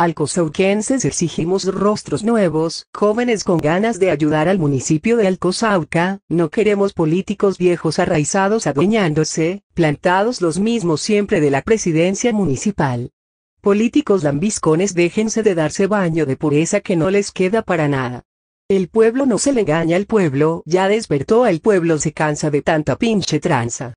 Alcozauquenses exigimos rostros nuevos, jóvenes con ganas de ayudar al municipio de Alcosauca, no queremos políticos viejos arraizados adueñándose, plantados los mismos siempre de la presidencia municipal. Políticos lambiscones déjense de darse baño de pureza que no les queda para nada. El pueblo no se le engaña al pueblo, ya despertó al pueblo se cansa de tanta pinche tranza.